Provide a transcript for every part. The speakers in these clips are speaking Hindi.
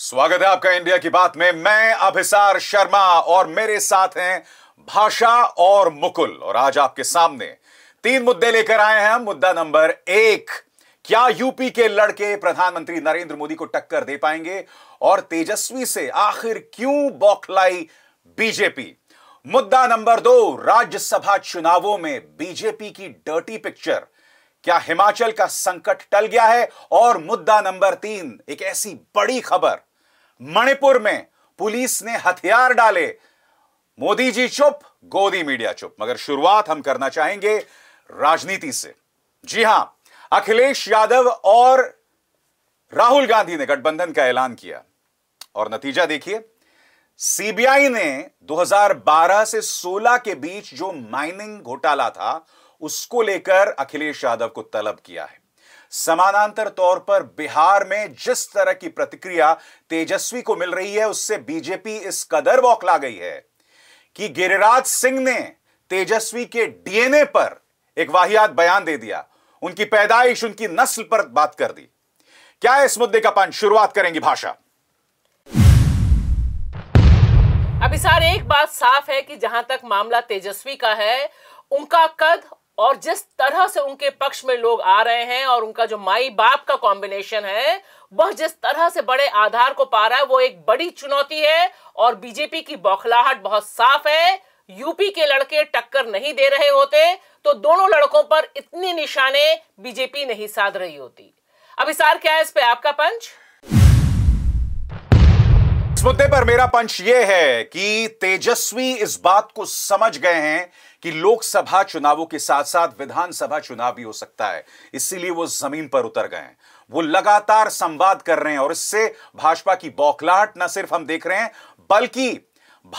स्वागत है आपका इंडिया की बात में मैं अभिसार शर्मा और मेरे साथ हैं भाषा और मुकुल और आज आपके सामने तीन मुद्दे लेकर आए हैं मुद्दा नंबर एक क्या यूपी के लड़के प्रधानमंत्री नरेंद्र मोदी को टक्कर दे पाएंगे और तेजस्वी से आखिर क्यों बौखलाई बीजेपी मुद्दा नंबर दो राज्यसभा चुनावों में बीजेपी की डर्टी पिक्चर क्या हिमाचल का संकट टल गया है और मुद्दा नंबर तीन एक ऐसी बड़ी खबर मणिपुर में पुलिस ने हथियार डाले मोदी जी चुप गोदी मीडिया चुप मगर शुरुआत हम करना चाहेंगे राजनीति से जी हां अखिलेश यादव और राहुल गांधी ने गठबंधन का ऐलान किया और नतीजा देखिए सीबीआई ने 2012 से 16 के बीच जो माइनिंग घोटाला था उसको लेकर अखिलेश यादव को तलब किया है समानांतर तौर पर बिहार में जिस तरह की प्रतिक्रिया तेजस्वी को मिल रही है उससे बीजेपी इस कदर बौखला गई है कि गिरिराज सिंह ने तेजस्वी के डीएनए पर एक वाहियात बयान दे दिया उनकी पैदाइश उनकी नस्ल पर बात कर दी क्या है इस मुद्दे का पान शुरुआत करेंगी भाषा अभी सर एक बात साफ है कि जहां तक मामला तेजस्वी का है उनका कद और जिस तरह से उनके पक्ष में लोग आ रहे हैं और उनका जो माई बाप का कॉम्बिनेशन है वह जिस तरह से बड़े आधार को पा रहा है वो एक बड़ी चुनौती है और बीजेपी की बौखलाहट बहुत साफ है यूपी के लड़के टक्कर नहीं दे रहे होते तो दोनों लड़कों पर इतने निशाने बीजेपी नहीं साध रही होती अब सार क्या है इस पे आपका पंच इस मुद्दे पर मेरा पंच यह है कि तेजस्वी इस बात को समझ गए हैं कि लोकसभा चुनावों के साथ साथ विधानसभा चुनाव भी हो सकता है इसीलिए वो जमीन पर उतर गए हैं वो लगातार संवाद कर रहे हैं और इससे भाजपा की बौखलाहट न सिर्फ हम देख रहे हैं बल्कि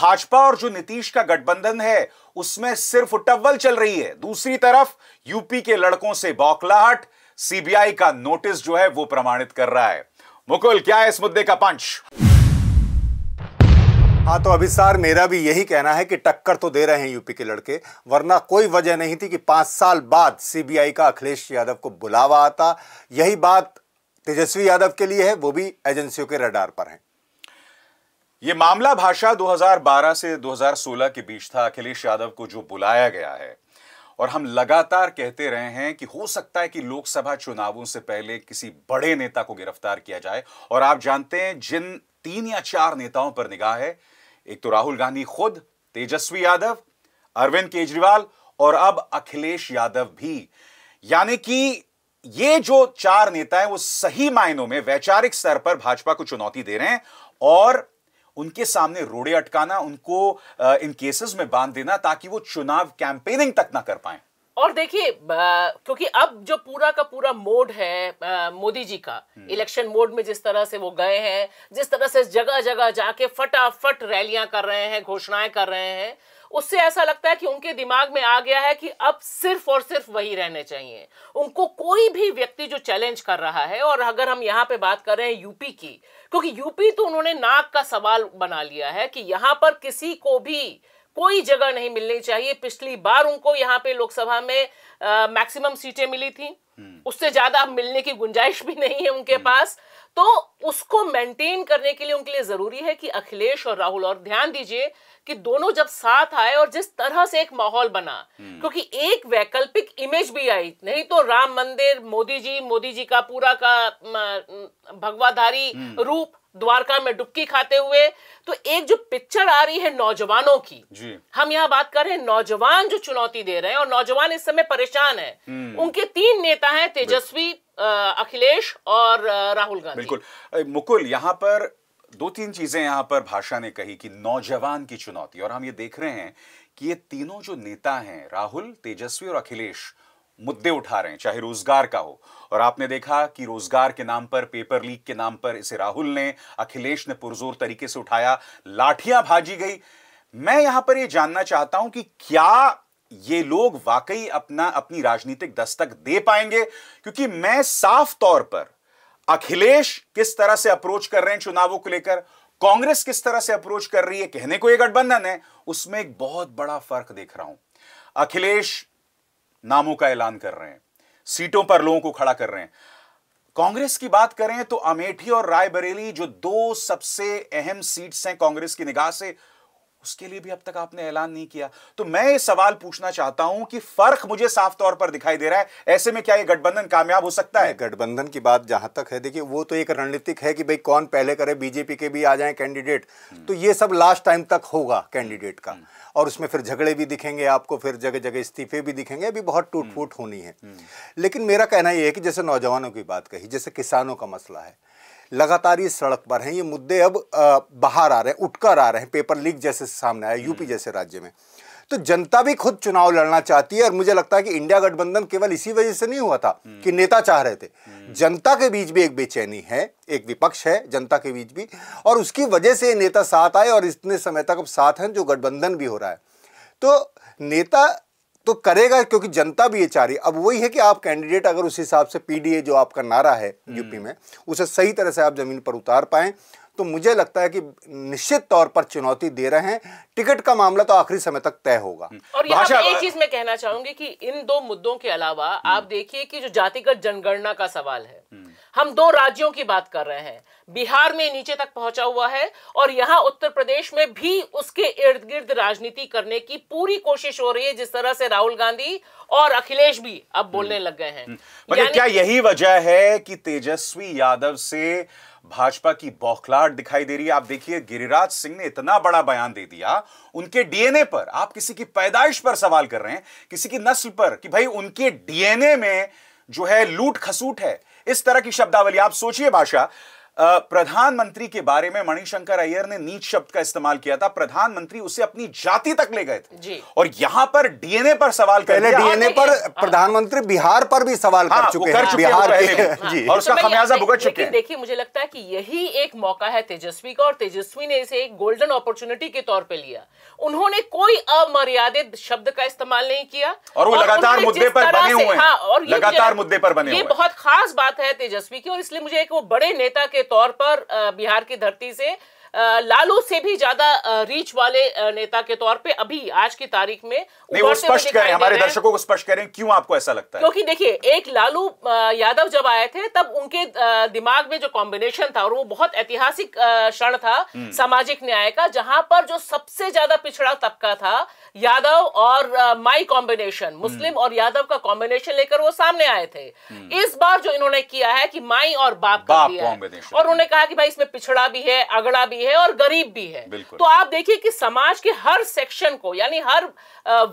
भाजपा और जो नीतीश का गठबंधन है उसमें सिर्फ उटव्वल चल रही है दूसरी तरफ यूपी के लड़कों से बौखलाहट सीबीआई का नोटिस जो है वो प्रमाणित कर रहा है मुकुल क्या है इस मुद्दे का पंच हाँ तो अभी सार मेरा भी यही कहना है कि टक्कर तो दे रहे हैं यूपी के लड़के वरना कोई वजह नहीं थी कि पांच साल बाद सीबीआई का अखिलेश यादव को बुलावा आता यही बात तेजस्वी यादव के लिए है वो भी एजेंसियों के रडार पर है ये मामला भाषा 2012 से 2016 के बीच था अखिलेश यादव को जो बुलाया गया है और हम लगातार कहते रहे हैं कि हो सकता है कि लोकसभा चुनावों से पहले किसी बड़े नेता को गिरफ्तार किया जाए और आप जानते हैं जिन तीन या चार नेताओं पर निगाह है एक तो राहुल गांधी खुद तेजस्वी यादव अरविंद केजरीवाल और अब अखिलेश यादव भी यानी कि ये जो चार नेता हैं वो सही मायनों में वैचारिक स्तर पर भाजपा को चुनौती दे रहे हैं और उनके सामने रोड़े अटकाना उनको इन केसेस में बांध देना ताकि वो चुनाव कैंपेनिंग तक ना कर पाए और देखिए क्योंकि अब जो पूरा का पूरा मोड है मोदी जी का हम्म। इलेक्शन मोड में जिस तरह से वो गए हैं जिस तरह से जगह जगह जाके फटाफट रैलियां कर रहे हैं घोषणाएं कर रहे हैं उससे ऐसा लगता है कि उनके दिमाग में आ गया है कि अब सिर्फ और सिर्फ वही रहने चाहिए उनको कोई भी व्यक्ति जो चैलेंज कर रहा है और अगर हम यहाँ पे बात कर रहे हैं यूपी की क्योंकि यूपी तो उन्होंने नाक का सवाल बना लिया है कि यहाँ पर किसी को भी कोई जगह नहीं मिलनी चाहिए पिछली बार उनको यहाँ पे लोकसभा में मैक्सिमम सीटें मिली थी हम्म। उससे ज्यादा मिलने की गुंजाइश भी नहीं है उनके हम्म। पास तो उसको मेंटेन करने के लिए उनके लिए जरूरी है कि अखिलेश और राहुल और ध्यान दीजिए कि दोनों जब साथ आए और जिस तरह से एक माहौल बना हम्म। क्योंकि एक वैकल्पिक इमेज भी आई नहीं तो राम मंदिर मोदी जी मोदी जी का पूरा का भगवाधारी हम्म। रूप द्वारका में डुबकी खाते हुए तो एक जो पिक्चर आ रही है नौजवानों की जी। हम यहाँ बात कर रहे हैं नौजवान जो चुनौती दे रहे हैं और नौजवान इस समय परेशान है हम्म। उनके तीन नेता हैं तेजस्वी अखिलेश और राहुल गांधी बिल्कुल मुकुल यहाँ पर दो तीन चीजें यहाँ पर भाषा ने कही कि नौजवान की चुनौती और हम ये देख रहे हैं कि ये तीनों जो नेता हैं राहुल तेजस्वी और अखिलेश मुद्दे उठा रहे हैं चाहे रोजगार का हो और आपने देखा कि रोजगार के नाम पर पेपर लीक के नाम पर इसे राहुल ने अखिलेश ने पुरजोर तरीके से उठाया लाठियां भाजी गई मैं यहां पर यह जानना चाहता हूं कि क्या ये लोग वाकई अपना अपनी राजनीतिक दस्तक दे पाएंगे क्योंकि मैं साफ तौर पर अखिलेश किस तरह से अप्रोच कर रहे हैं चुनावों को लेकर कांग्रेस किस तरह से अप्रोच कर रही है कहने को यह गठबंधन है उसमें एक बहुत बड़ा फर्क देख रहा हूं अखिलेश नामों का ऐलान कर रहे हैं सीटों पर लोगों को खड़ा कर रहे हैं कांग्रेस की बात करें तो अमेठी और रायबरेली जो दो सबसे अहम सीट्स हैं कांग्रेस की निगाह से उसके लिए भी अब तक आपने ऐलान नहीं किया तो मैं ये सवाल पूछना चाहता हूं कि फर्क मुझे साफ तौर पर दिखाई दे रहा है ऐसे में क्या ये गठबंधन कामयाब हो सकता है गठबंधन की बात जहां तक है देखिए वो तो एक रणनीतिक है कि भाई कौन पहले करे बीजेपी के भी आ जाए कैंडिडेट हम्म। तो ये सब लास्ट टाइम तक होगा कैंडिडेट का हम्म। और उसमें फिर झगड़े भी दिखेंगे आपको फिर जगह जगह इस्तीफे भी दिखेंगे अभी बहुत टूट फूट हम्म। होनी है लेकिन मेरा कहना यह है कि जैसे नौजवानों की बात कही जैसे किसानों का मसला है लगातार ये सड़क पर हैं ये मुद्दे अब बाहर आ रहे हैं उठकर आ रहे हैं पेपर लीक जैसे सामने आया यूपी हम्म। जैसे राज्य में तो जनता भी खुद चुनाव लड़ना चाहती है और मुझे लगता है कि इंडिया गठबंधन केवल इसी वजह से नहीं हुआ था हम्म। कि नेता चाह रहे थे हम्म। जनता के बीच भी एक बेचैनी है एक विपक्ष है जनता के बीच भी और उसकी वजह से नेता साथ आए और इतने समय तक अब साथ हैं जो गठबंधन भी हो रहा है तो नेता तो करेगा क्योंकि जनता भी ये चाह रही अब वही है कि आप कैंडिडेट अगर उस हिसाब से पीडीए जो आपका नारा है यूपी हम्म। में उसे सही तरह से आप जमीन पर उतार पाएं तो मुझे लगता है कि निश्चित तौर पर चुनौती दे रहे हैं टिकट का मामला तो आखिरी समय तक तय होगा हम्म। और यहाँ एक चीज मैं कहना चाहूंगी कि इन दो मुद्दों के अलावा हम्म। आप देखिए कि जो जातिगत जनगणना का सवाल है हम्म। हम दो राज्यों की बात कर रहे हैं बिहार में नीचे तक पहुंचा हुआ है और यहां उत्तर प्रदेश में भी उसके इर्द गिर्द राजनीति करने की पूरी कोशिश हो रही है जिस तरह से राहुल गांधी और अखिलेश भी अब बोलने लग गए हैं क्या यही वजह है कि तेजस्वी यादव से भाजपा की बौखलाहट दिखाई दे रही है आप देखिए गिरिराज सिंह ने इतना बड़ा बयान दे दिया उनके डीएनए पर आप किसी की पैदाइश पर सवाल कर रहे हैं किसी की नस्ल पर कि भाई उनके डीएनए में जो है लूट खसूट है इस तरह की शब्दावली आप सोचिए भाषा प्रधानमंत्री के बारे में मणिशंकर अय्यर ने नीच शब्द का इस्तेमाल किया था प्रधानमंत्री उसे अपनी जाति तक ले गए थे और यहां पर डीएनए पर सवाल पहले डीएनए हाँ, पर हाँ। प्रधानमंत्री बिहार पर भी सवाल हाँ, कर चुके हैं बिहार के जी और उसका तो खमियाजा भुगत चुके हैं देखिए मुझे लगता है कि यही एक मौका है तेजस्वी का और तेजस्वी ने इसे एक गोल्डन अपॉर्चुनिटी के तौर पर लिया उन्होंने कोई अमर्यादित शब्द का इस्तेमाल नहीं किया और वो लगातार मुद्दे पर बने हुए हैं हाँ, और लगातार मुद्दे पर बने ये बहुत खास बात है तेजस्वी की और इसलिए मुझे एक वो बड़े नेता के तौर पर बिहार की धरती से लालू से भी ज्यादा रीच वाले नेता के तौर पे अभी आज की तारीख में नहीं वो स्पष्ट करें हमारे दर्शकों को स्पष्ट करें क्यों आपको ऐसा लगता है क्योंकि देखिए एक लालू यादव जब आए थे तब उनके दिमाग में जो कॉम्बिनेशन था और वो बहुत ऐतिहासिक क्षण था हम्म। सामाजिक न्याय का जहां पर जो सबसे ज्यादा पिछड़ा तबका था यादव और माई कॉम्बिनेशन हम्म। मुस्लिम और यादव का कॉम्बिनेशन लेकर वो सामने आए थे हम्म। इस बार जो इन्होंने किया है कि माई और बाप, का और उन्होंने कहा कि भाई इसमें पिछड़ा भी है अगड़ा भी भी है और गरीब भी है तो आप देखिए कि समाज के हर सेक्शन को यानी हर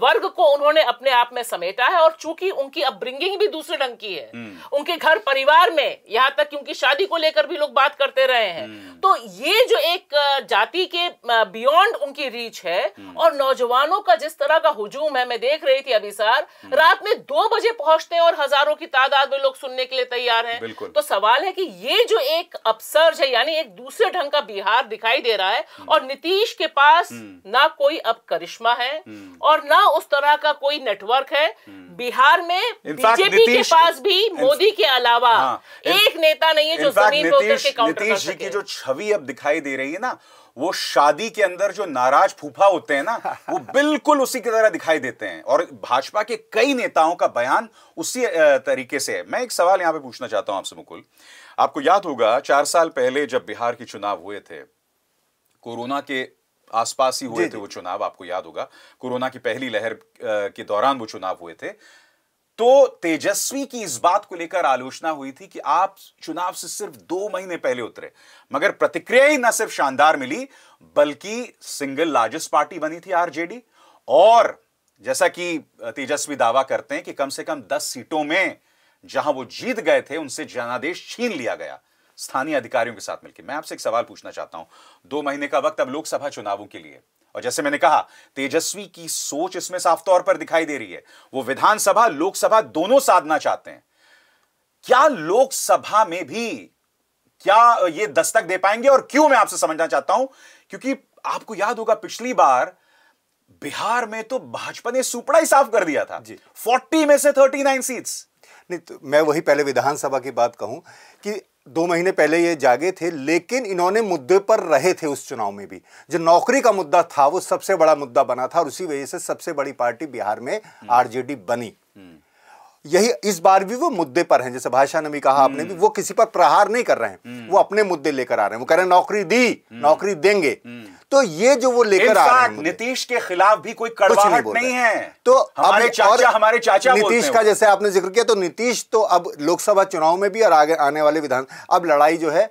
वर्ग को उन्होंने अपने आप में समेटा है और चूंकि उनकी अपब्रिंगिंग भी दूसरे ढंग की है हम्म। उनके घर परिवार में यहां तक कि उनकी शादी को लेकर भी लोग बात करते रहे हैं हम्म। तो ये जो एक जाति के बियॉन्ड उनकी रीच है हम्म। और नौजवानों का जिस तरह का हुजूम है मैं देख रही थी अभी सर रात में दो बजे पहुंचते हैं और हजारों की तादाद में लोग सुनने के लिए तैयार हैं तो सवाल है कि ये जो एक अपसर्ज है यानी एक दूसरे ढंग का बिहार दिख दिखाई दे रहा है हम्म। और नीतीश के पास हम्म। ना कोई अब करिश्मा है हम्म। और ना उस तरह का कोई नेटवर्क है बिहार में बीजेपी के पास भी मोदी के अलावा हाँ, एक नेता नहीं है जो जमीन नीतीश जी की जो छवि अब दिखाई दे रही है ना वो शादी के अंदर जो नाराज फूफा होते हैं ना वो बिल्कुल उसी की तरह दिखाई देते हैं और भाजपा के कई नेताओं का बयान उसी तरीके से है मैं एक सवाल यहां पे पूछना चाहता हूं आपसे मुकुल आपको याद होगा चार साल पहले जब बिहार के चुनाव हुए थे कोरोना के आसपास ही हुए थे वो चुनाव आपको याद होगा कोरोना की पहली लहर के दौरान वो चुनाव हुए थे तो तेजस्वी की इस बात को लेकर आलोचना हुई थी कि आप चुनाव से सिर्फ दो महीने पहले उतरे मगर प्रतिक्रिया ही न सिर्फ शानदार मिली बल्कि सिंगल लार्जेस्ट पार्टी बनी थी आरजेडी और जैसा कि तेजस्वी दावा करते हैं कि कम से कम दस सीटों में जहां वो जीत गए थे उनसे जनादेश छीन लिया गया स्थानीय अधिकारियों के साथ मिलकर मैं आपसे एक सवाल पूछना चाहता हूं दो महीने का वक्त अब लोकसभा चुनावों के लिए और जैसे मैंने कहा तेजस्वी की सोच इसमें साफ तौर पर दिखाई दे रही है वो विधानसभा लोकसभा दोनों साधना चाहते हैं क्या लोकसभा में भी क्या ये दस्तक दे पाएंगे और क्यों मैं आपसे समझना चाहता हूं क्योंकि आपको याद होगा पिछली बार बिहार में तो भाजपा ने सुपड़ा ही साफ कर दिया था जी 40 में से 39 सीट्स नहीं तो मैं वही पहले विधानसभा की बात कहूं कि दो महीने पहले ये जागे थे लेकिन इन्होंने मुद्दे पर रहे थे उस चुनाव में भी जो नौकरी का मुद्दा था वो सबसे बड़ा मुद्दा बना था और उसी वजह से सबसे बड़ी पार्टी बिहार में हम्म। आरजेडी बनी हम्म। यही इस बार भी वो मुद्दे पर हैं जैसे भाषा ने भी कहा आपने भी हम्म। वो किसी पर प्रहार नहीं कर रहे हैं वो अपने मुद्दे लेकर आ रहे हैं वो कह रहे हैं नौकरी दी नौकरी देंगे तो ये जो वो लेकर आ रहे हैं नीतीश के खिलाफ भी कोई कुछ नहीं, नहीं है तो हमारे चाचा हमारे चाचा नीतीश का जैसे आपने जिक्र किया तो नीतीश तो अब लोकसभा चुनाव में भी और आगे आने वाले विधान अब लड़ाई जो है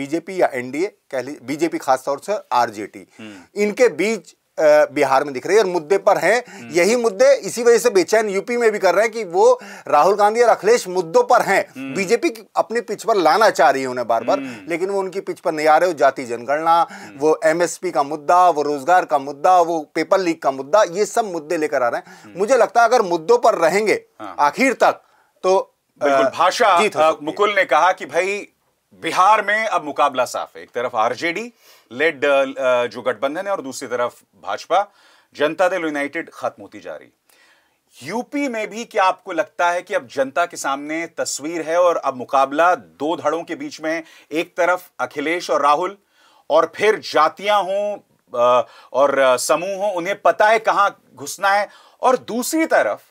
बीजेपी या एनडीए कह लीजिए बीजेपी खासतौर से आरजेटी हम्म। इनके बीच बिहार में दिख रही है और मुद्दे पर हैं हम्म। यही मुद्दे इसी वजह से बेचैन यूपी में भी कर रहे हैं कि वो राहुल गांधी और अखिलेश मुद्दों पर हैं हम्म। बीजेपी अपनी पिच पर लाना चाह रही है उन्हें बार बार हम्म। लेकिन वो उनकी पिच पर नहीं आ रहे हो जाति जनगणना वो एमएसपी का मुद्दा वो रोजगार का मुद्दा वो पेपर लीक का मुद्दा ये सब मुद्दे लेकर आ रहे हैं मुझे लगता है अगर मुद्दों पर रहेंगे हाँ। आखिर तक तो बिल्कुल भाषा मुकुल ने कहा कि भाई बिहार में अब मुकाबला साफ है एक तरफ आरजेडी लेड uh, uh, जो गठबंधन है और दूसरी तरफ भाजपा जनता दल यूनाइटेड खत्म होती जा रही यूपी में भी क्या आपको लगता है कि अब जनता के सामने तस्वीर है और अब मुकाबला दो धड़ों के बीच में एक तरफ अखिलेश और राहुल और फिर जातियां हों uh, और समूह हों उन्हें पता है कहां घुसना है और दूसरी तरफ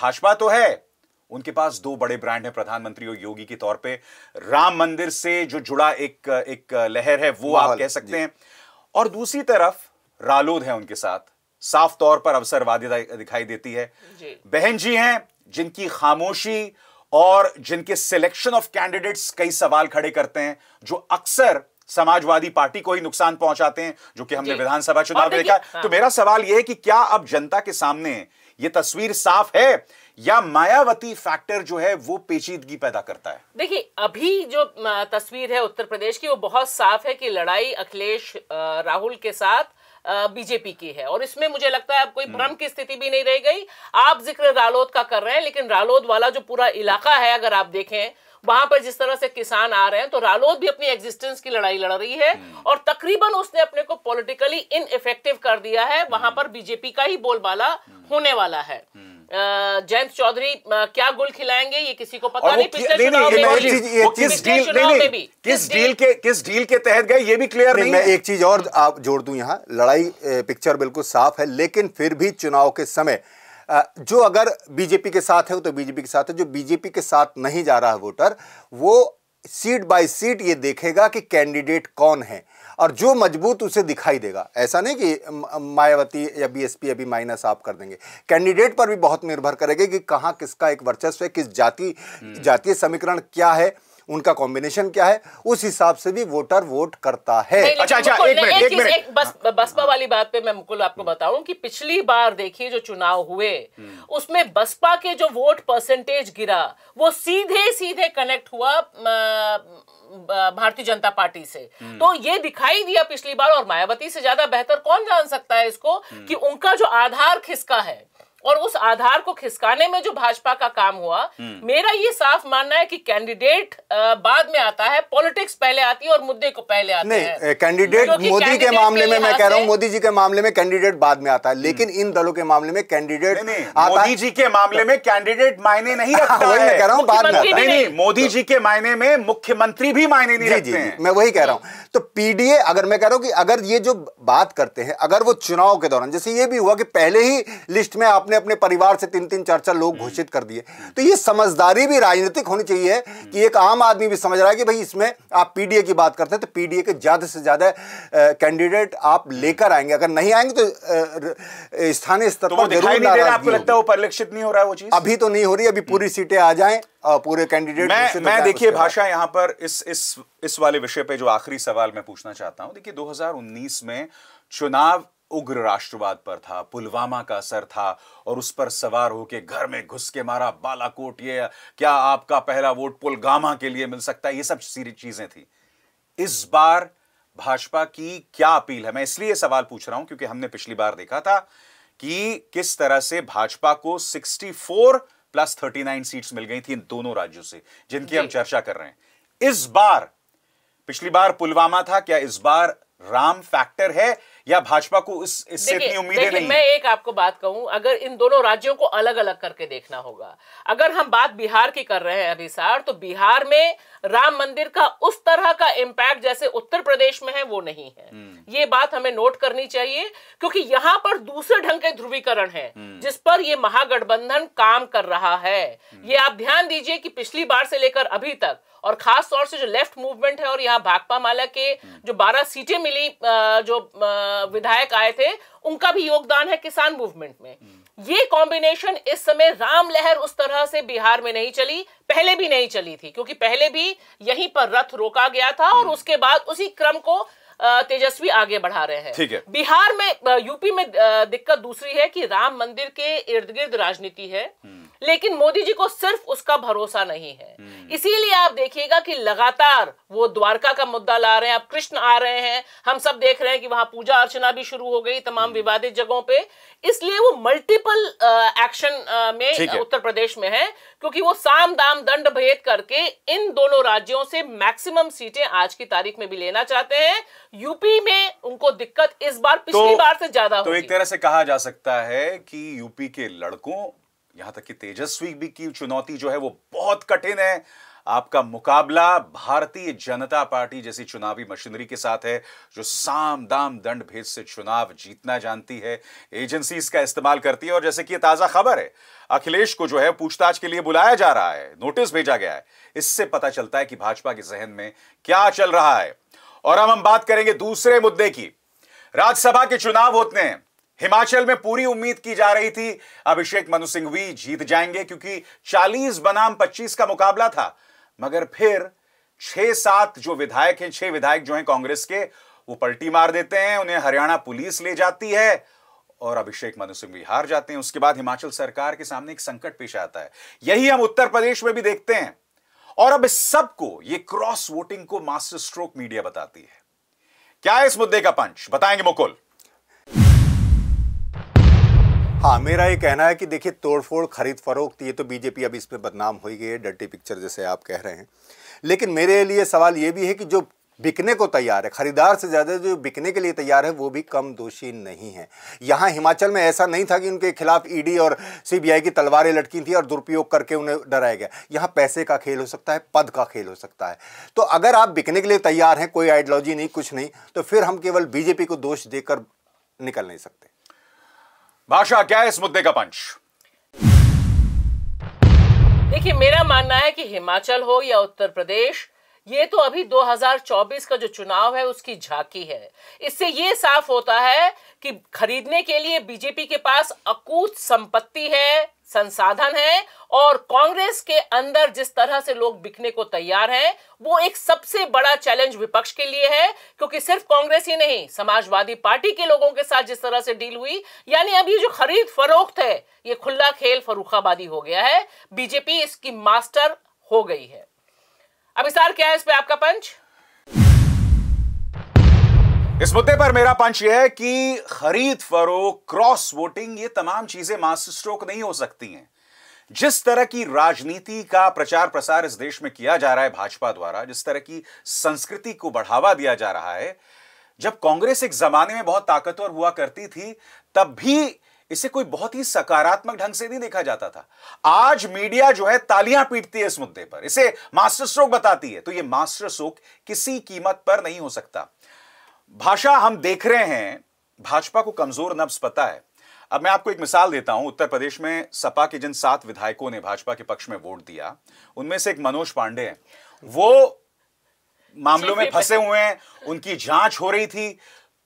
भाजपा तो है उनके पास दो बड़े ब्रांड हैं प्रधानमंत्री और योगी के तौर पे राम मंदिर से जो जुड़ा एक एक लहर है वो आप कह सकते हैं और दूसरी तरफ रालोद है उनके साथ साफ तौर पर अवसरवादी दिखाई देती है बहन जी हैं जिनकी खामोशी और जिनके सिलेक्शन ऑफ कैंडिडेट्स कई सवाल खड़े करते हैं जो अक्सर समाजवादी पार्टी को ही नुकसान पहुंचाते हैं जो कि हमने विधानसभा चुनाव में देखा हाँ। तो मेरा सवाल यह है कि क्या अब जनता के सामने ये तस्वीर साफ है या मायावती फैक्टर जो है वो पेचीदगी पैदा करता है देखिए अभी जो तस्वीर है उत्तर प्रदेश की वो बहुत साफ है कि लड़ाई अखिलेश राहुल के साथ बीजेपी की है और इसमें मुझे लगता है अब कोई भ्रम हम्म। की स्थिति भी नहीं रह गई आप जिक्र रालोद का कर रहे हैं लेकिन रालोद वाला जो पूरा इलाका है अगर आप देखें वहां पर जिस तरह से किसान आ रहे हैं तो रालोद भी अपनी एग्जिस्टेंस की लड़ाई लड़ रही है हम्म। और तकरीबन उसने अपने को पॉलिटिकली इन कर दिया है वहां हम्म। पर बीजेपी का ही बोलबाला होने वाला है जयंत चौधरी क्या गुल खिलाएंगे ये किसी को पता नहीं पिछले चुनाव में किस डील किस डील के किस डील के तहत गए ये भी क्लियर नहीं मैं एक चीज और आप जोड़ दूं यहाँ लड़ाई पिक्चर बिल्कुल साफ है लेकिन फिर भी चुनाव के समय जो अगर बीजेपी के साथ है तो बीजेपी के साथ है जो बीजेपी के साथ नहीं जा रहा है वोटर वो सीट बाय सीट ये देखेगा कि कैंडिडेट कौन है और जो मजबूत उसे दिखाई देगा ऐसा नहीं कि मायावती या बीएसपी अभी माइनस आप कर देंगे कैंडिडेट पर भी बहुत निर्भर करेगा कि कहाँ किसका एक वर्चस्व है किस जाति हम्म। जातीय समीकरण क्या है उनका कॉम्बिनेशन क्या है उस हिसाब से भी वोटर वोट करता है अच्छा अच्छा एक मिनट एक मिनट बस हाँ। बसपा वाली बात पे मैं मुकुल आपको बताऊं कि पिछली बार देखिए जो चुनाव हुए हम्म। उसमें बसपा के जो वोट परसेंटेज गिरा वो सीधे सीधे कनेक्ट हुआ भारतीय जनता पार्टी से हम्म। तो ये दिखाई दिया पिछली बार और मायावती से ज्यादा बेहतर कौन जान सकता है इसको हम्म। कि उनका जो आधार खिसका है और उस आधार को खिसकाने में जो भाजपा का काम हुआ हम्म। मेरा ये साफ मानना है कि कैंडिडेट बाद में आता है पॉलिटिक्स पहले आती है और मुद्दे को पहले आता नहीं, है कैंडिडेट मोदी के मामले में मैं कह रहा हूँ मोदी जी के मामले में कैंडिडेट बाद में आता है हम्म। लेकिन इन दलों के मामले में कैंडिडेट मोदी जी के मामले में कैंडिडेट मायने नहीं हाँ, रखता कह रहा हूँ बाद में मोदी जी के मायने में मुख्यमंत्री भी मायने नहीं रखते हैं मैं वही कह रहा हम्म। हूँ तो पीडीए अगर मैं कह रहा हूँ कि अगर ये जो बात करते हैं अगर वो चुनाव के दौरान जैसे ये भी हुआ कि पहले ही लिस्ट में आपने अपने अपने परिवार से तीन तीन चार चार लोग हम्म। घोषित कर दिए तो ये समझदारी भी राजनीतिक होनी चाहिए कि एक आम आदमी भी समझ रहा है कि भाई इसमें आप पीडीए की बात करते हैं तो पीडीए के ज़्यादा से ज़्यादा कैंडिडेट आप लेकर आएंगे अगर नहीं आएंगे तो स्थानीय स्तर तो पर जरूर आपको लगता है परिलक्षित नहीं हो रहा है वो चीज़ अभी तो नहीं हो रही अभी पूरी हम्म। सीटें आ जाए पूरे कैंडिडेट मैं तो मैं देखिए भाषा यहां पर इस इस इस वाले विषय पे जो आखिरी सवाल मैं पूछना चाहता हूं देखिए 2019 में चुनाव उग्र राष्ट्रवाद पर था पुलवामा का असर था और उस पर सवार होकर घर में घुस के मारा बालाकोट ये क्या आपका पहला वोट पुलगामा के लिए मिल सकता है ये सब चीजें थी इस बार भाजपा की क्या अपील है मैं इसलिए सवाल पूछ रहा हूं क्योंकि हमने पिछली बार देखा था कि किस तरह से भाजपा को 64 प्लस 39 सीट्स मिल गई थी इन दोनों राज्यों से जिनकी हम चर्चा कर रहे हैं इस बार पिछली बार पुलवामा था क्या इस बार राम फैक्टर है या भाजपा को इस इससे इतनी उम्मीदें नहीं मैं एक आपको बात कहूं अगर इन दोनों राज्यों को अलग अलग करके देखना होगा अगर हम बात बिहार की कर रहे हैं अभी सार तो बिहार में राम मंदिर का उस तरह का इम्पैक्ट जैसे उत्तर प्रदेश में है वो नहीं है हम्म। ये बात हमें नोट करनी चाहिए क्योंकि यहाँ पर दूसरे ढंग के ध्रुवीकरण है हम्म। जिस पर ये महागठबंधन काम कर रहा है हम्म। ये आप ध्यान दीजिए कि पिछली बार से लेकर अभी तक और खास तौर से जो लेफ्ट मूवमेंट है और यहाँ भाकपा माला के जो बारह सीटें मिली जो विधायक आए थे उनका भी योगदान है किसान मूवमेंट में ये कॉम्बिनेशन इस समय राम लहर उस तरह से बिहार में नहीं चली पहले भी नहीं चली थी क्योंकि पहले भी यहीं पर रथ रोका गया था और हम्म। उसके बाद उसी क्रम को तेजस्वी आगे बढ़ा रहे हैं ठीक है बिहार में यूपी में दिक्कत दूसरी है कि राम मंदिर के इर्द गिर्द राजनीति है हम्म। लेकिन मोदी जी को सिर्फ उसका भरोसा नहीं है हम्म। इसीलिए आप देखिएगा कि लगातार वो द्वारका का मुद्दा ला रहे हैं अब कृष्ण आ रहे हैं हम सब देख रहे हैं कि वहां पूजा अर्चना भी शुरू हो गई तमाम हम्म। विवादित जगहों पे इसलिए वो मल्टीपल एक्शन में उत्तर प्रदेश में है क्योंकि वो साम दाम दंड भेद करके इन दोनों राज्यों से मैक्सिमम सीटें आज की तारीख में भी लेना चाहते हैं यूपी में उनको दिक्कत इस बार तो- पिछली तो, बार से ज्यादा तो एक तरह से कहा जा सकता है कि यूपी के लड़कों यहां तक कि तेजस्वी भी की चुनौती जो है वो बहुत कठिन है आपका मुकाबला भारतीय जनता पार्टी जैसी चुनावी मशीनरी के साथ है जो साम दाम दंड भेद से चुनाव जीतना जानती है एजेंसी का इस्तेमाल करती है और जैसे कि ताज़ा खबर है अखिलेश को जो है पूछताछ के लिए बुलाया जा रहा है नोटिस भेजा गया है इससे पता चलता है कि भाजपा के जहन में क्या चल रहा है और अब हम बात करेंगे दूसरे मुद्दे की राज्यसभा के चुनाव होते हैं हिमाचल में पूरी उम्मीद की जा रही थी अभिषेक मनु सिंघवी जीत जाएंगे क्योंकि 40 बनाम 25 का मुकाबला था मगर फिर छह सात जो विधायक हैं छह विधायक जो हैं कांग्रेस के वो पलटी मार देते हैं उन्हें हरियाणा पुलिस ले जाती है और अभिषेक मनु सिंह बिहार जाते हैं उसके बाद हिमाचल सरकार के सामने एक संकट पेश आता है यही हम उत्तर प्रदेश में भी देखते हैं और अब इस सबको ये क्रॉस वोटिंग को मास्टर स्ट्रोक मीडिया बताती है क्या है इस मुद्दे का पंच बताएंगे मुकुल हाँ मेरा ये कहना है कि देखिए तोड़फोड़ खरीद फरोख्त ये तो बीजेपी अब इसमें बदनाम हो गई है डट्टी पिक्चर जैसे आप कह रहे हैं लेकिन मेरे लिए सवाल ये भी है कि जो बिकने को तैयार है खरीदार से ज़्यादा जो बिकने के लिए तैयार है वो भी कम दोषी नहीं है यहाँ हिमाचल में ऐसा नहीं था कि उनके खिलाफ ईडी e और सीबीआई की तलवारें लटकी थी और दुरुपयोग करके उन्हें डराया गया यहाँ पैसे का खेल हो सकता है पद का खेल हो सकता है तो अगर आप बिकने के लिए तैयार हैं कोई आइडियोलॉजी नहीं कुछ नहीं तो फिर हम केवल बीजेपी को दोष देकर निकल नहीं सकते भाषा क्या है इस मुद्दे का पंच देखिए मेरा मानना है कि हिमाचल हो या उत्तर प्रदेश ये तो अभी 2024 का जो चुनाव है उसकी झांकी है इससे ये साफ होता है कि खरीदने के लिए बीजेपी के पास अकूत संपत्ति है संसाधन है और कांग्रेस के अंदर जिस तरह से लोग बिकने को तैयार हैं वो एक सबसे बड़ा चैलेंज विपक्ष के लिए है क्योंकि सिर्फ कांग्रेस ही नहीं समाजवादी पार्टी के लोगों के साथ जिस तरह से डील हुई यानी अभी जो खरीद फरोख्त है ये खुला खेल फरूखाबादी हो गया है बीजेपी इसकी मास्टर हो गई है अब इस क्या है इस पर आपका पंच इस मुद्दे पर मेरा पंच यह है कि खरीद फरो क्रॉस वोटिंग ये तमाम चीजें मास्टर स्ट्रोक नहीं हो सकती हैं जिस तरह की राजनीति का प्रचार प्रसार इस देश में किया जा रहा है भाजपा द्वारा जिस तरह की संस्कृति को बढ़ावा दिया जा रहा है जब कांग्रेस एक जमाने में बहुत ताकतवर हुआ करती थी तब भी इसे कोई बहुत ही सकारात्मक ढंग से नहीं देखा जाता था आज मीडिया जो है तालियां पीटती है इस मुद्दे पर इसे मास्टर स्ट्रोक बताती है तो यह मास्टर स्ट्रोक किसी कीमत पर नहीं हो सकता भाषा हम देख रहे हैं भाजपा को कमजोर नब्स पता है अब मैं आपको एक मिसाल देता हूं उत्तर प्रदेश में सपा के जिन सात विधायकों ने भाजपा के पक्ष में वोट दिया उनमें से एक मनोज पांडे हैं वो मामलों में फंसे हुए हैं उनकी जांच हो रही थी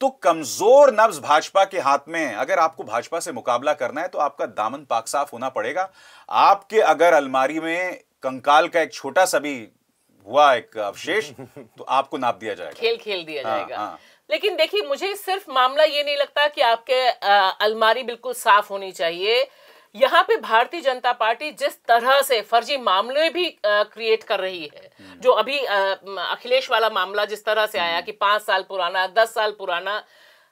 तो कमजोर नब्ज भाजपा के हाथ में है अगर आपको भाजपा से मुकाबला करना है तो आपका दामन पाक साफ होना पड़ेगा आपके अगर अलमारी में कंकाल का एक छोटा सा भी हुआ एक अवशेष तो आपको नाप दिया जाएगा खेल खेल दिया हाँ, जाएगा हाँ. लेकिन देखिए मुझे सिर्फ मामला ये नहीं लगता कि आपके अलमारी बिल्कुल साफ होनी चाहिए यहाँ पे भारतीय जनता पार्टी जिस तरह से फर्जी मामले भी क्रिएट कर रही है हम्म। जो अभी अखिलेश वाला मामला जिस तरह से आया हम्म। कि पांच साल पुराना दस साल पुराना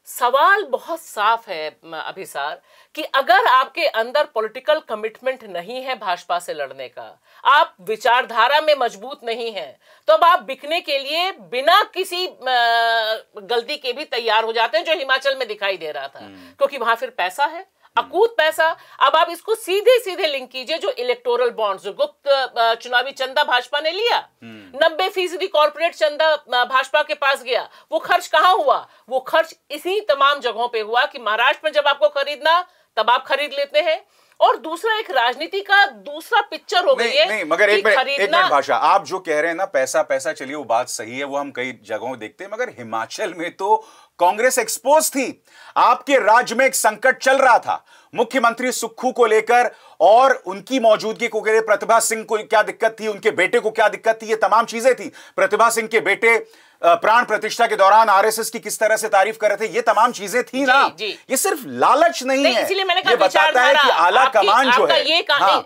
सवाल बहुत साफ है अभिसार कि अगर आपके अंदर पॉलिटिकल कमिटमेंट नहीं है भाजपा से लड़ने का आप विचारधारा में मजबूत नहीं है तो अब आप बिकने के लिए बिना किसी गलती के भी तैयार हो जाते हैं जो हिमाचल में दिखाई दे रहा था हम्म। क्योंकि वहां फिर पैसा है हम्म। अकूत पैसा अब आप इसको सीधे सीधे लिंक कीजिए जो इलेक्टोरल बॉन्ड्स गुप्त चुनावी चंदा भाजपा ने लिया हम्म। नब्बे फीसदी कॉर्पोरेट चंदा भाजपा के पास गया वो खर्च कहां हुआ वो खर्च इसी तमाम जगहों पे हुआ कि महाराष्ट्र में जब आपको खरीदना तब आप खरीद लेते हैं और दूसरा एक राजनीति का दूसरा पिक्चर हो गई है नहीं मगर एक एक मिनट भाषा आप जो कह रहे हैं ना पैसा पैसा चलिए वो बात सही है वो हम कई जगहों देखते हैं मगर हिमाचल में तो कांग्रेस एक्सपोज थी आपके राज्य में एक संकट चल रहा था मुख्यमंत्री सुक्खू को लेकर और उनकी मौजूदगी को लेकर प्रतिभा सिंह को क्या दिक्कत थी उनके बेटे को क्या दिक्कत थी ये तमाम चीजें थी प्रतिभा सिंह के बेटे प्राण प्रतिष्ठा के दौरान आरएसएस की किस तरह से तारीफ कर रहे थे ये तमाम चीजें थी ना जी, ये सिर्फ लालच नहीं, नहीं है मैंने ये बताता है कि आला कमान जो है हाँ,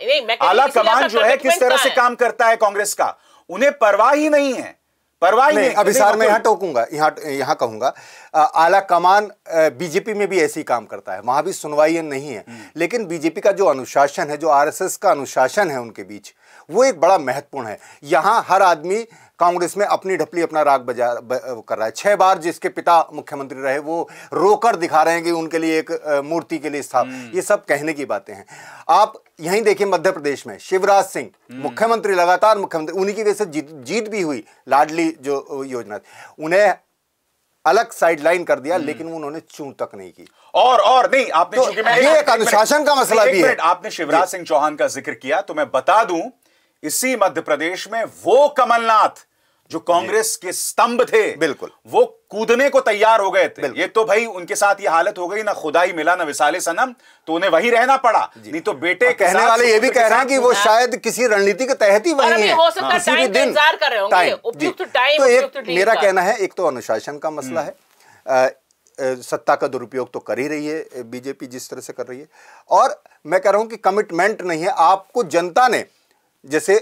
आला कमान जो है किस तरह से काम करता है कांग्रेस का उन्हें परवाह ही नहीं है परवाही नहीं, नहीं अभिसार तो मैं यहाँ टोकूंगा यहाँ यहाँ कहूंगा आला कमान बीजेपी में भी ऐसी काम करता है वहां भी सुनवाई नहीं है हम्म। लेकिन बीजेपी का जो अनुशासन है जो आरएसएस का अनुशासन है उनके बीच वो एक बड़ा महत्वपूर्ण है यहाँ हर आदमी कांग्रेस में अपनी ढपली अपना राग बजा ब, कर रहा है छह बार जिसके पिता मुख्यमंत्री रहे वो रोकर दिखा रहे हैं कि उनके लिए एक मूर्ति के लिए स्थापना हम्म। ये सब कहने की बातें हैं आप यहीं देखिए मध्य प्रदेश में शिवराज सिंह हम्म। मुख्यमंत्री लगातार मुख्यमंत्री उन्हीं की वजह से जीत जीत भी हुई लाडली जो योजना उन्हें अलग साइडलाइन कर दिया हम्म। लेकिन उन्होंने चू तक नहीं की और और नहीं आपने तो मैं ये एक अनुशासन का मसला भी है आपने शिवराज सिंह चौहान का जिक्र किया तो मैं बता दूं इसी मध्य प्रदेश में वो कमलनाथ जो कांग्रेस के स्तंभ थे बिल्कुल वो कूदने को तैयार हो गए थे ये तो भाई उनके साथ ये हालत हो गई ना खुदाई मिला ना विसाले सनम तो उन्हें वही रहना पड़ा नहीं तो बेटे कहने वाले ये भी कह रहे हैं कि वो शायद किसी रणनीति के तहत ही वही हाँ। है किसी भी दिन तो एक मेरा कहना है एक तो अनुशासन का मसला हम्म। है सत्ता का दुरुपयोग तो कर ही रही है बीजेपी जिस तरह से कर रही है और मैं कह रहा हूं कि कमिटमेंट नहीं है आपको जनता ने जैसे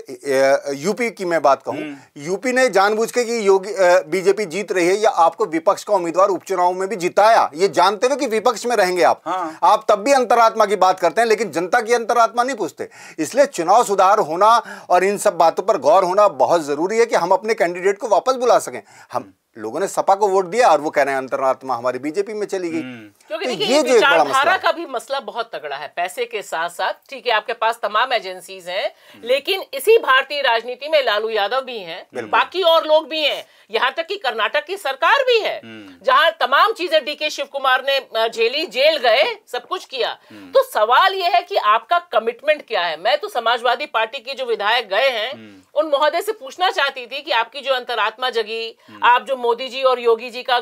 यूपी की मैं बात कहूं हम्म। यूपी ने जानबूझ के कि योगी बीजेपी जीत रही है या आपको विपक्ष का उम्मीदवार उपचुनाव में भी जिताया ये जानते हुए कि विपक्ष में रहेंगे आप हाँ। आप तब भी अंतरात्मा की बात करते हैं लेकिन जनता की अंतरात्मा नहीं पूछते इसलिए चुनाव सुधार होना और इन सब बातों पर गौर होना बहुत जरूरी है कि हम अपने कैंडिडेट को वापस बुला सकें हम लोगों ने सपा को वोट दिया और वो कह रहे हैं अंतरात्मा हमारी बीजेपी में चली गई हम्म। क्योंकि देखिए विचारधारा का भी मसला बहुत तगड़ा है पैसे के साथ साथ ठीक है आपके पास तमाम एजेंसीज हैं हम्म। लेकिन इसी भारतीय राजनीति में लालू यादव भी हैं बाकी और लोग भी हैं यहाँ तक कि कर्नाटक की सरकार भी है हम्म। जहाँ तमाम चीजें डीके शिव कुमार ने झेली जेल गए सब कुछ किया हम्म। तो सवाल यह है कि आपका कमिटमेंट क्या है मैं तो समाजवादी पार्टी के जो विधायक गए हैं उन महोदय से पूछना चाहती थी कि आपकी जो अंतरात्मा जगी आप जो मोदी जी और योगी जी का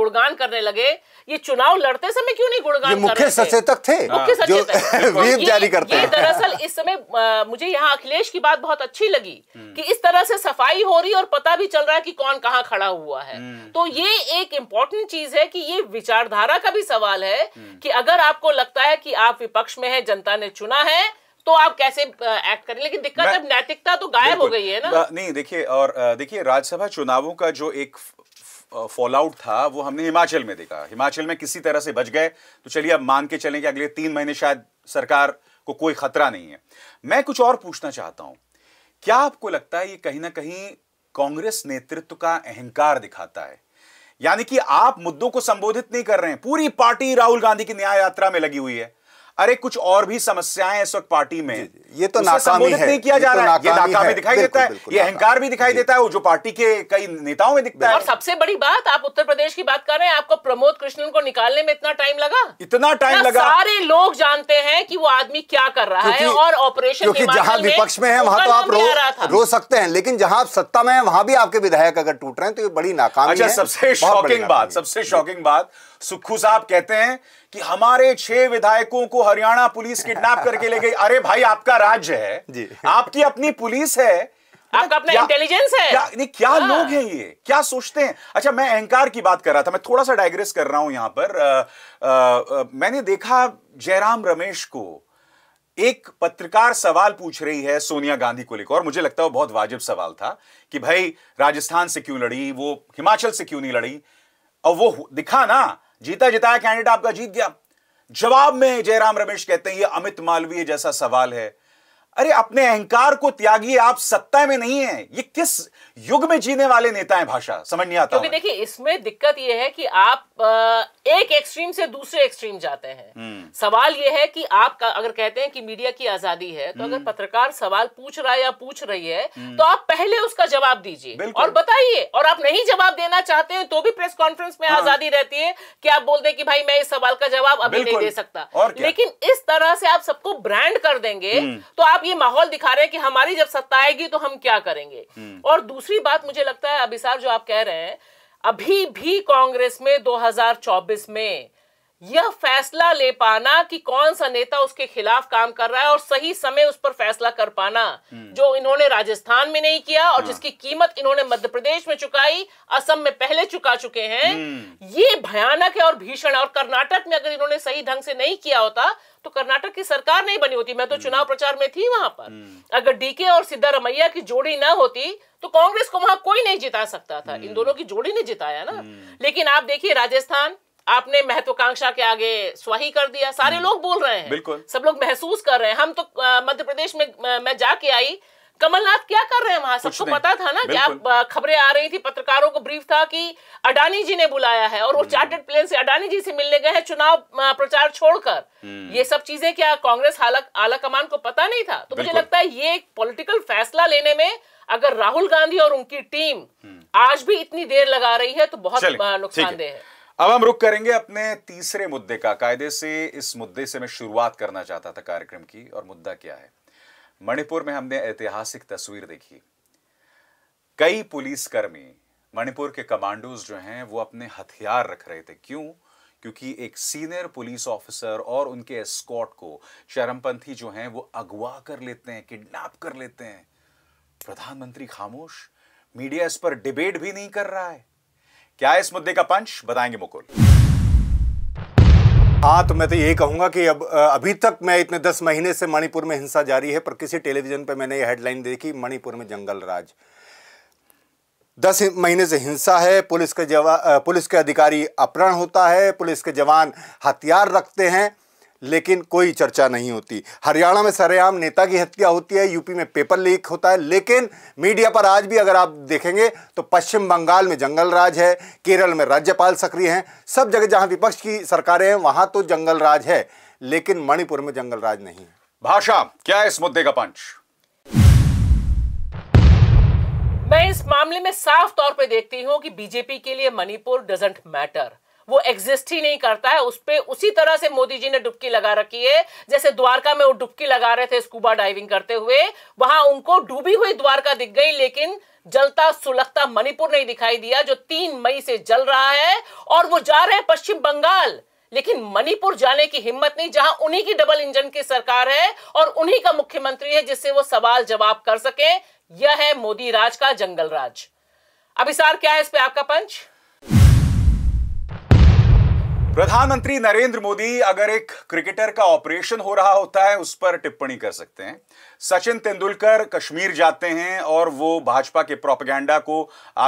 गुणगान करने लगे ये चुनाव लड़ते करते समय क्यों नहीं गुणगान मुख्य सचेतक थे मुख्य हाँ। सचेतक तो व्हीप जारी करते हैं दरअसल इस समय मुझे यहाँ अखिलेश की बात बहुत अच्छी लगी हम्म। कि इस तरह से सफाई हो रही और पता भी चल रहा है कि कौन कहाँ खड़ा हुआ है हम्म। तो ये एक इम्पोर्टेंट चीज है कि ये विचारधारा का भी सवाल है हम्म। कि अगर आपको लगता है कि आप विपक्ष में है जनता ने चुना है तो आप कैसे एक्ट करें लेकिन दिक्कत अब नैतिकता तो गायब हो गई है ना नहीं देखिए और देखिए राज्यसभा चुनावों का जो एक फॉलआउट था वो हमने हिमाचल में देखा हिमाचल में किसी तरह से बच गए तो चलिए अब मान के चलें कि अगले तीन महीने शायद सरकार को कोई खतरा नहीं है मैं कुछ और पूछना चाहता हूं क्या आपको लगता है ये कहीं ना कहीं कांग्रेस नेतृत्व का अहंकार दिखाता है यानी कि आप मुद्दों को संबोधित नहीं कर रहे हैं पूरी पार्टी राहुल गांधी की न्याय यात्रा में लगी हुई है अरे कुछ और भी समस्याएं इस वक्त पार्टी में ये तो नाकामी है नहीं किया जा तो रहा है ये नाकामी दिखाई देता है ये अहंकार भी दिखाई देता है वो जो पार्टी के कई नेताओं में दिखता है और सबसे बड़ी बात आप उत्तर प्रदेश की बात कर रहे हैं आपको प्रमोद कृष्णन को निकालने में इतना टाइम लगा इतना टाइम लगा सारे लोग जानते हैं कि वो आदमी क्या कर रहा है और ऑपरेशन क्योंकि जहां विपक्ष में है वहां तो आप रो रो सकते हैं लेकिन जहां आप सत्ता में है वहां भी आपके विधायक अगर टूट रहे हैं तो ये बड़ी नाकामी अच्छा, है सबसे शॉकिंग बात सबसे शॉकिंग बात सुखू साहब कहते हैं कि हमारे छह विधायकों को हरियाणा पुलिस किडनैप करके ले गई अरे भाई आपका राज्य है जी। आपकी अपनी पुलिस है आपका अपना इंटेलिजेंस है क्या, नहीं, क्या हाँ। लोग हैं ये क्या सोचते हैं अच्छा मैं अहंकार की बात कर रहा था मैं थोड़ा सा डायग्रेस कर रहा हूं यहां पर आ, आ, आ, मैंने देखा जयराम रमेश को एक पत्रकार सवाल पूछ रही है सोनिया गांधी को लेकर और मुझे लगता है बहुत वाजिब सवाल था कि भाई राजस्थान से क्यों लड़ी वो हिमाचल से क्यों नहीं लड़ी और वो दिखा ना जीता जिताया कैंडिडेट आपका जीत गया जवाब में जयराम रमेश कहते हैं ये अमित मालवीय जैसा सवाल है अरे अपने अहंकार को त्यागी आप सत्ता में नहीं है ये किस युग में जीने वाले नेता हैं भाषा समझ नहीं आता क्योंकि देखिए इसमें दिक्कत यह है कि आप एक एक्सट्रीम से दूसरे एक्सट्रीम जाते हैं हम्म। सवाल यह है कि आप अगर कहते हैं कि मीडिया की आजादी है तो अगर हम्म। पत्रकार सवाल पूछ रहा है या पूछ रही है हम्म। तो आप पहले उसका जवाब दीजिए और बताइए और आप नहीं जवाब देना चाहते हैं तो भी प्रेस कॉन्फ्रेंस में हाँ। आजादी रहती है कि आप बोलते हैं कि भाई मैं इस सवाल का जवाब अभी नहीं दे सकता लेकिन इस तरह से आप सबको ब्रांड कर देंगे तो आप ये माहौल दिखा रहे हैं कि हमारी जब सत्ता आएगी तो हम क्या करेंगे हम्म। और दूसरी बात मुझे लगता है अभिसार जो आप कह रहे हैं अभी भी कांग्रेस में 2024 में यह फैसला ले पाना कि कौन सा नेता उसके खिलाफ काम कर रहा है और सही समय उस पर फैसला कर पाना हम्म। जो इन्होंने राजस्थान में नहीं किया और हाँ। जिसकी कीमत इन्होंने मध्य प्रदेश में चुकाई असम में पहले चुका चुके हैं हम्म। ये भयानक है और भीषण है और कर्नाटक में अगर इन्होंने सही ढंग से नहीं किया होता तो कर्नाटक की सरकार नहीं बनी होती मैं तो हम्म। चुनाव प्रचार में थी वहां पर अगर डीके और सिद्धारमैया की जोड़ी ना होती तो कांग्रेस को वहां कोई नहीं जिता सकता था इन दोनों की जोड़ी ने जिताया ना लेकिन आप देखिए राजस्थान आपने महत्वाकांक्षा के आगे स्वाही कर दिया सारे हम्म। लोग बोल रहे हैं बिल्कुल सब लोग महसूस कर रहे हैं हम तो मध्य प्रदेश में मैं जाके आई कमलनाथ क्या कर रहे हैं वहां सबको पता था ना कि आप खबरें आ रही थी पत्रकारों को ब्रीफ था कि अडानी जी ने बुलाया है और वो चार्टेड हम्म। प्लेन से अडानी जी से मिलने गए हैं चुनाव प्रचार छोड़कर हम्म। ये सब चीजें क्या कांग्रेस आला कमान को पता नहीं था तो मुझे लगता है ये एक पॉलिटिकल फैसला लेने में अगर राहुल गांधी और उनकी टीम आज भी इतनी देर लगा रही है तो बहुत नुकसानदेह है अब हम रुक करेंगे अपने तीसरे मुद्दे का कायदे से इस मुद्दे से मैं शुरुआत करना चाहता था कार्यक्रम की और मुद्दा क्या है मणिपुर में हमने ऐतिहासिक तस्वीर देखी कई पुलिसकर्मी मणिपुर के कमांडोज जो हैं वो अपने हथियार रख रहे थे क्यों क्योंकि एक सीनियर पुलिस ऑफिसर और उनके एस्कॉट को शर्मपंथी जो हैं वो अगवा कर लेते हैं किडनैप कर लेते हैं प्रधानमंत्री खामोश मीडिया इस पर डिबेट भी नहीं कर रहा है क्या है इस मुद्दे का पंच बताएंगे मुकुल हाँ तो मैं तो ये कहूंगा कि अब अभी तक मैं इतने दस महीने से मणिपुर में हिंसा जारी है पर किसी टेलीविजन पर मैंने ये हेडलाइन देखी मणिपुर में जंगल राज दस महीने से हिंसा है पुलिस के जवान पुलिस के अधिकारी अपहरण होता है पुलिस के जवान हथियार रखते हैं लेकिन कोई चर्चा नहीं होती हरियाणा में सरेआम नेता की हत्या होती है यूपी में पेपर लीक होता है लेकिन मीडिया पर आज भी अगर आप देखेंगे तो पश्चिम बंगाल में जंगल राज है केरल में राज्यपाल सक्रिय हैं सब जगह जहां विपक्ष की सरकारें हैं वहां तो जंगल राज है लेकिन मणिपुर में जंगल राज नहीं है भाषा क्या है इस मुद्दे का पंच मैं इस मामले में साफ तौर पर देखती हूं कि बीजेपी के लिए मणिपुर डजेंट मैटर वो एग्जिस्ट ही नहीं करता है उस पर उसी तरह से मोदी जी ने डुबकी लगा रखी है जैसे द्वारका में वो डुबकी लगा रहे थे स्कूबा डाइविंग करते हुए वहां उनको डूबी हुई द्वारका दिख गई लेकिन जलता सुलगता मणिपुर नहीं दिखाई दिया जो तीन मई से जल रहा है और वो जा रहे हैं पश्चिम बंगाल लेकिन मणिपुर जाने की हिम्मत नहीं जहां उन्हीं की डबल इंजन की सरकार है और उन्हीं का मुख्यमंत्री है जिससे वो सवाल जवाब कर सके यह है मोदी राज का जंगल राज अभिसार क्या है इस पे आपका पंच प्रधानमंत्री नरेंद्र मोदी अगर एक क्रिकेटर का ऑपरेशन हो रहा होता है उस पर टिप्पणी कर सकते हैं सचिन तेंदुलकर कश्मीर जाते हैं और वो भाजपा के प्रोपगेंडा को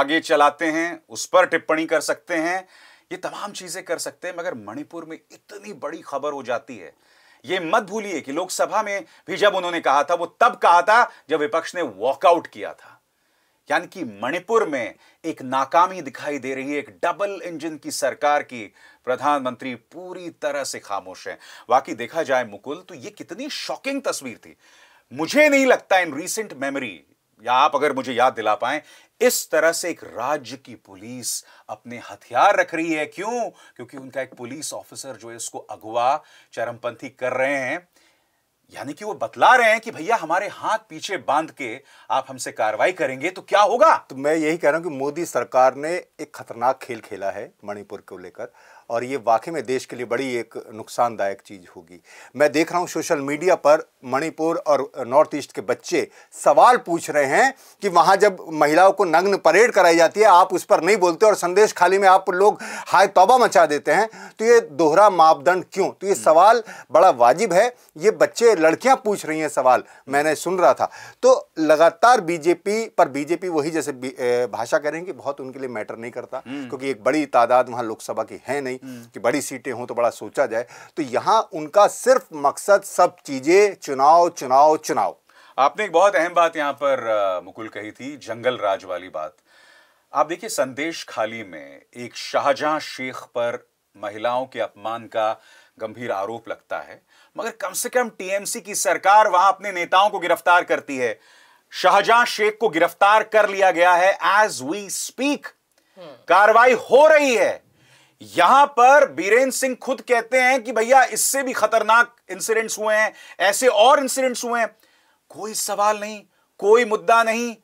आगे चलाते हैं उस पर टिप्पणी कर सकते हैं ये तमाम चीजें कर सकते हैं मगर मणिपुर में इतनी बड़ी खबर हो जाती है ये मत भूलिए कि लोकसभा में भी जब उन्होंने कहा था वो तब कहा था जब विपक्ष ने वॉकआउट किया था यानी कि मणिपुर में एक नाकामी दिखाई दे रही है एक डबल इंजन की सरकार की प्रधानमंत्री पूरी तरह से खामोश है बाकी देखा जाए मुकुल तो ये कितनी शॉकिंग तस्वीर थी मुझे नहीं लगता इन रीसेंट मेमोरी या आप अगर मुझे याद दिला पाए इस तरह से एक राज्य की पुलिस अपने हथियार रख रही है क्यों क्योंकि उनका एक पुलिस ऑफिसर जो है इसको अगवा चरमपंथी कर रहे हैं यानी कि वो बतला रहे हैं कि भैया हमारे हाथ पीछे बांध के आप हमसे कार्रवाई करेंगे तो क्या होगा तो मैं यही कह रहा हूँ कि मोदी सरकार ने एक खतरनाक खेल खेला है मणिपुर को लेकर और ये वाकई में देश के लिए बड़ी एक नुकसानदायक चीज़ होगी मैं देख रहा हूँ सोशल मीडिया पर मणिपुर और नॉर्थ ईस्ट के बच्चे सवाल पूछ रहे हैं कि वहाँ जब महिलाओं को नग्न परेड कराई जाती है आप उस पर नहीं बोलते और संदेश खाली में आप लोग हाय तौबा मचा देते हैं तो ये दोहरा मापदंड क्यों तो ये सवाल बड़ा वाजिब है ये बच्चे लड़कियां पूछ रही हैं सवाल मैंने सुन रहा था तो लगातार बीजेपी पर बीजेपी वही जैसे भाषा कह कि बहुत उनके लिए मैटर नहीं करता हम्म। क्योंकि एक बड़ी तादाद वहां लोकसभा की है नहीं हम्म। कि बड़ी सीटें हों तो बड़ा सोचा जाए तो यहाँ उनका सिर्फ मकसद सब चीज़ें चुनाव चुनाव चुनाव आपने एक बहुत अहम बात यहाँ पर मुकुल कही थी जंगल राज वाली बात आप देखिए संदेश खाली में एक शाहजहां शेख पर महिलाओं के अपमान का गंभीर आरोप लगता है मगर कम से कम टीएमसी की सरकार वहां अपने नेताओं को गिरफ्तार करती है शाहजहां शेख को गिरफ्तार कर लिया गया है एज वी स्पीक कार्रवाई हो रही है यहां पर बीरेन्द्र सिंह खुद कहते हैं कि भैया इससे भी खतरनाक इंसिडेंट्स हुए हैं ऐसे और इंसिडेंट्स हुए हैं कोई सवाल नहीं कोई मुद्दा नहीं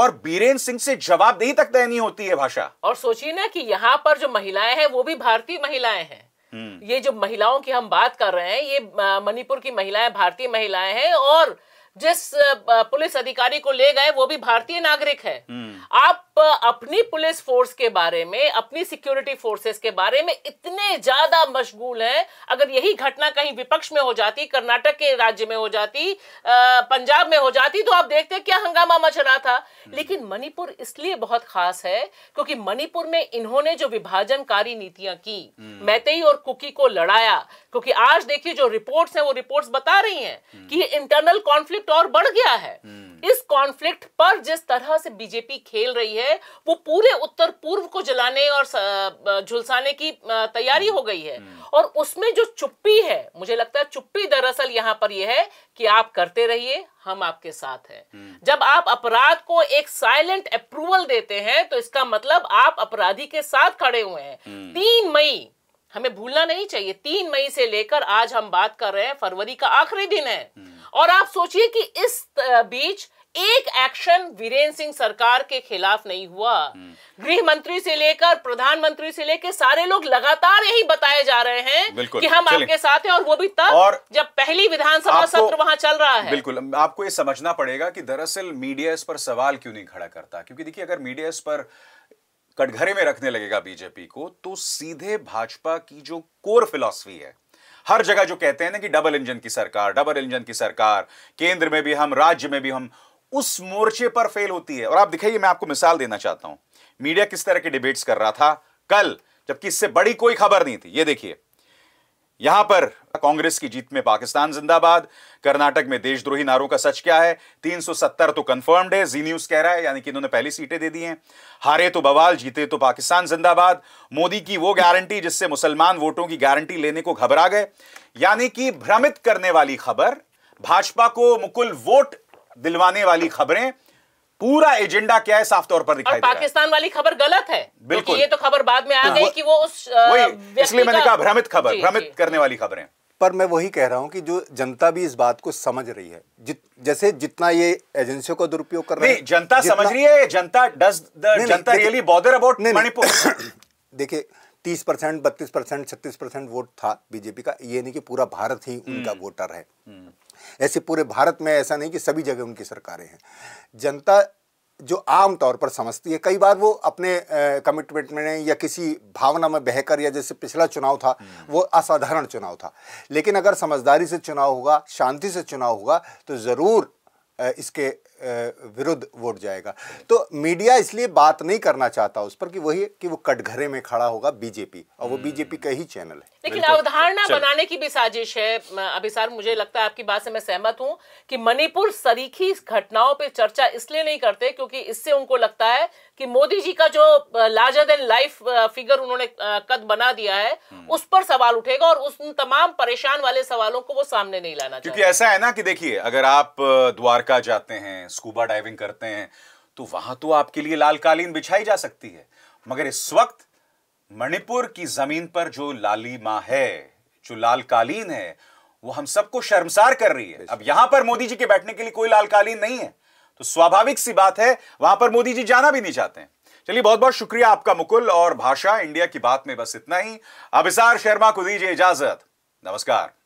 और बीरेन्द्र सिंह से जवाबदेही तक तय नहीं होती है भाषा और सोचिए ना कि यहाँ पर जो महिलाएं हैं वो भी भारतीय महिलाएं हैं हम्म। ये जो महिलाओं की हम बात कर रहे हैं ये मणिपुर की महिलाएं भारतीय महिलाएं हैं और जिस पुलिस अधिकारी को ले गए वो भी भारतीय नागरिक है हम्म। आप अपनी पुलिस फोर्स के बारे में अपनी सिक्योरिटी फोर्सेस के बारे में इतने ज्यादा मशगूल हैं अगर यही घटना कहीं विपक्ष में हो जाती कर्नाटक के राज्य में हो जाती पंजाब में हो जाती तो आप देखते क्या हंगामा मच रहा था हम्म। लेकिन मणिपुर इसलिए बहुत खास है क्योंकि मणिपुर में इन्होंने जो विभाजनकारी नीतियां की हम्म। मैतेई और कुकी को लड़ाया क्योंकि आज देखिए जो रिपोर्ट्स हैं वो रिपोर्ट्स बता रही हैं कि इंटरनल कॉन्फ्लिक्ट कॉन्फ्लिक्ट और बढ़ गया है हम्म। इस कॉन्फ्लिक्ट पर जिस तरह से बीजेपी खेल रही है वो पूरे उत्तर पूर्व को जलाने और झुलसाने की तैयारी हम्म। हो गई है हम्म। और उसमें जो चुप्पी है मुझे लगता है चुप्पी दरअसल यहां पर यह है कि आप करते रहिए हम आपके साथ हैं जब आप अपराध को एक साइलेंट अप्रूवल देते हैं तो इसका मतलब आप अपराधी के साथ खड़े हुए हैं तीन मई हमें भूलना नहीं चाहिए तीन मई से लेकर आज हम बात कर रहे हैं फरवरी का आखिरी दिन है हम्म। और आप सोचिए कि इस बीच एक एक्शन वीरेंद्र सिंह सरकार के खिलाफ नहीं हुआ हम्म। गृह मंत्री से लेकर प्रधानमंत्री से लेकर सारे लोग लगातार यही बताए जा रहे हैं कि हम आपके साथ हैं और वो भी तब और जब पहली विधानसभा सत्र वहां चल रहा है बिल्कुल आपको ये समझना पड़ेगा कि दरअसल मीडिया इस पर सवाल क्यों नहीं खड़ा करता क्योंकि देखिए अगर मीडिया इस पर कटघरे में रखने लगेगा बीजेपी को तो सीधे भाजपा की जो कोर फिलॉसफी है हर जगह जो कहते हैं ना कि डबल इंजन की सरकार डबल इंजन की सरकार केंद्र में भी हम राज्य में भी हम उस मोर्चे पर फेल होती है और आप दिखाइए मैं आपको मिसाल देना चाहता हूं मीडिया किस तरह के डिबेट्स कर रहा था कल जबकि इससे बड़ी कोई खबर नहीं थी ये देखिए यहां पर कांग्रेस की जीत में पाकिस्तान जिंदाबाद कर्नाटक में देशद्रोही नारों का सच क्या है 370 तो कंफर्म्ड है जी न्यूज कह रहा है यानी कि इन्होंने पहली सीटें दे दी हैं हारे तो बवाल जीते तो पाकिस्तान जिंदाबाद मोदी की वो गारंटी जिससे मुसलमान वोटों की गारंटी लेने को घबरा गए यानी कि भ्रमित करने वाली खबर भाजपा को मुकुल वोट दिलवाने वाली खबरें पूरा एजेंडा क्या है साफ तौर पर दिखाई पाकिस्तान वाली खबर गलत है बिल्कुल ये तो खबर बाद में आ गई कि वो उस इसलिए मैंने कहा भ्रमित खबर भ्रमित करने वाली खबरें पर मैं वही कह रहा हूं कि जो जनता भी इस बात को समझ रही है जित, जैसे जितना ये एजेंसियों का दुरुपयोग कर रही है जनता समझ रही है जनता डज जनता रियली बॉदर अबाउट मणिपुर देखिए तीस परसेंट बत्तीस परसेंट छत्तीस परसेंट वोट था बीजेपी का ये नहीं कि पूरा भारत ही उनका हम्म। वोटर है हम्म। ऐसे पूरे भारत में ऐसा नहीं कि सभी जगह उनकी सरकारें हैं जनता जो आम तौर पर समझती है कई बार वो अपने कमिटमेंट में या किसी भावना में बहकर या जैसे पिछला चुनाव था हम्म। वो असाधारण चुनाव था लेकिन अगर समझदारी से चुनाव होगा शांति से चुनाव होगा तो ज़रूर इसके विरुद्ध वोट जाएगा तो मीडिया इसलिए बात नहीं करना चाहता उस पर कि वही कि वो कटघरे में खड़ा होगा बीजेपी और वो बीजेपी का ही चैनल है लेकिन अवधारणा बनाने की भी साजिश है अभिसार मुझे लगता है आपकी बात से मैं सहमत हूँ कि मणिपुर सरीखी घटनाओं पर चर्चा इसलिए नहीं करते क्योंकि इससे उनको लगता है कि मोदी जी का जो लार्जर देन लाइफ फिगर उन्होंने कद बना दिया है हम्म। उस पर सवाल उठेगा और उस तमाम परेशान वाले सवालों को वो सामने नहीं लाना क्योंकि ऐसा है ना कि देखिए अगर आप द्वारका जाते हैं स्कूबा डाइविंग करते हैं तो वहां तो आपके लिए लाल कालीन बिछाई जा सकती है मगर इस वक्त मणिपुर की जमीन पर जो लाली माँ है जो लाल कालीन है वो हम सबको शर्मसार कर रही है अब यहां पर मोदी जी के बैठने के लिए कोई लाल कालीन नहीं है तो स्वाभाविक सी बात है वहां पर मोदी जी जाना भी नहीं चाहते चलिए बहुत बहुत शुक्रिया आपका मुकुल और भाषा इंडिया की बात में बस इतना ही अभिसार शर्मा को दीजिए इजाजत नमस्कार